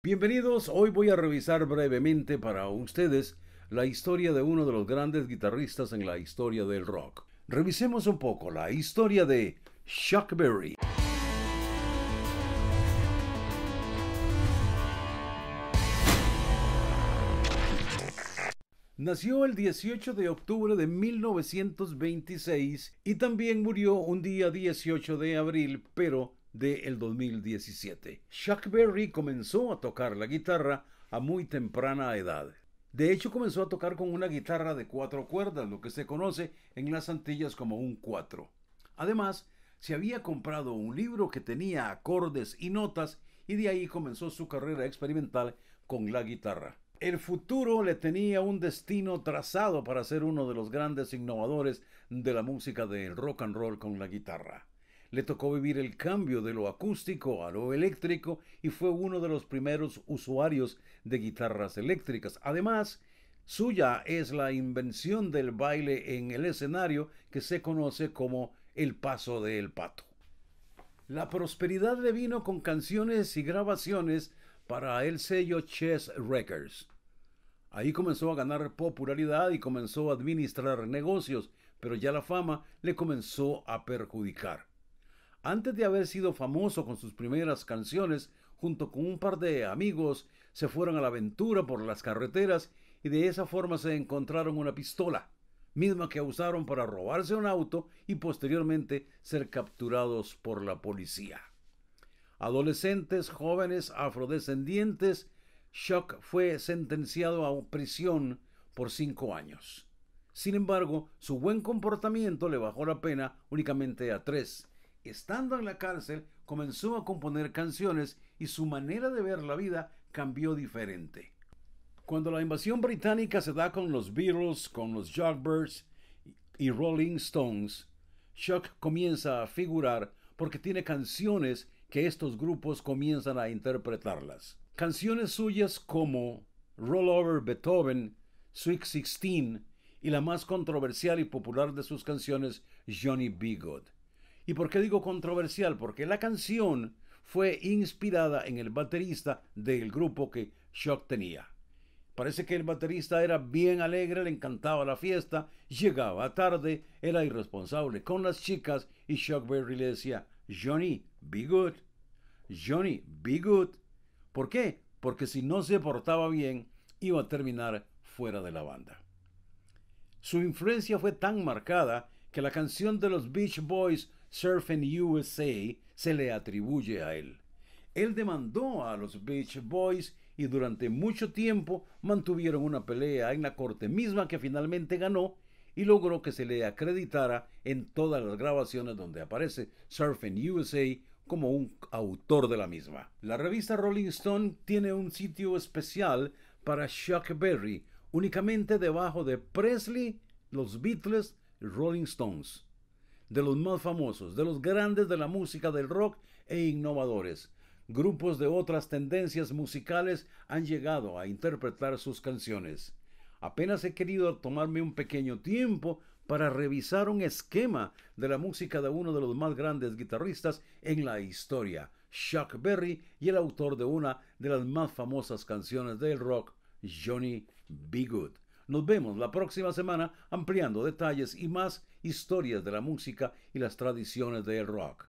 Bienvenidos, hoy voy a revisar brevemente para ustedes la historia de uno de los grandes guitarristas en la historia del rock. Revisemos un poco la historia de Chuck Berry. Nació el 18 de octubre de 1926 y también murió un día 18 de abril, pero del 2017. Chuck Berry comenzó a tocar la guitarra a muy temprana edad. De hecho, comenzó a tocar con una guitarra de cuatro cuerdas, lo que se conoce en las Antillas como un cuatro. Además, se había comprado un libro que tenía acordes y notas y de ahí comenzó su carrera experimental con la guitarra. El futuro le tenía un destino trazado para ser uno de los grandes innovadores de la música del rock and roll con la guitarra. Le tocó vivir el cambio de lo acústico a lo eléctrico y fue uno de los primeros usuarios de guitarras eléctricas. Además, suya es la invención del baile en el escenario que se conoce como el paso del pato. La prosperidad le vino con canciones y grabaciones para el sello Chess Records. Ahí comenzó a ganar popularidad y comenzó a administrar negocios, pero ya la fama le comenzó a perjudicar. Antes de haber sido famoso con sus primeras canciones, junto con un par de amigos, se fueron a la aventura por las carreteras y de esa forma se encontraron una pistola, misma que usaron para robarse un auto y posteriormente ser capturados por la policía. Adolescentes, jóvenes, afrodescendientes, Shock fue sentenciado a prisión por cinco años. Sin embargo, su buen comportamiento le bajó la pena únicamente a tres, Estando en la cárcel, comenzó a componer canciones y su manera de ver la vida cambió diferente. Cuando la invasión británica se da con los Beatles, con los Jugbirds y Rolling Stones, Chuck comienza a figurar porque tiene canciones que estos grupos comienzan a interpretarlas. Canciones suyas como Roll Over Beethoven, Sweet Sixteen y la más controversial y popular de sus canciones, Johnny B. ¿Y por qué digo controversial? Porque la canción fue inspirada en el baterista del grupo que Shock tenía. Parece que el baterista era bien alegre, le encantaba la fiesta, llegaba tarde, era irresponsable con las chicas y Shock Berry le decía, Johnny, be good. Johnny, be good. ¿Por qué? Porque si no se portaba bien, iba a terminar fuera de la banda. Su influencia fue tan marcada que la canción de los Beach Boys Surf USA se le atribuye a él. Él demandó a los Beach Boys y durante mucho tiempo mantuvieron una pelea en la corte misma que finalmente ganó y logró que se le acreditara en todas las grabaciones donde aparece Surfing USA como un autor de la misma. La revista Rolling Stone tiene un sitio especial para Chuck Berry, únicamente debajo de Presley, los Beatles, Rolling Stones de los más famosos, de los grandes de la música del rock e innovadores. Grupos de otras tendencias musicales han llegado a interpretar sus canciones. Apenas he querido tomarme un pequeño tiempo para revisar un esquema de la música de uno de los más grandes guitarristas en la historia, Chuck Berry, y el autor de una de las más famosas canciones del rock, Johnny B. Good. Nos vemos la próxima semana ampliando detalles y más historias de la música y las tradiciones del rock.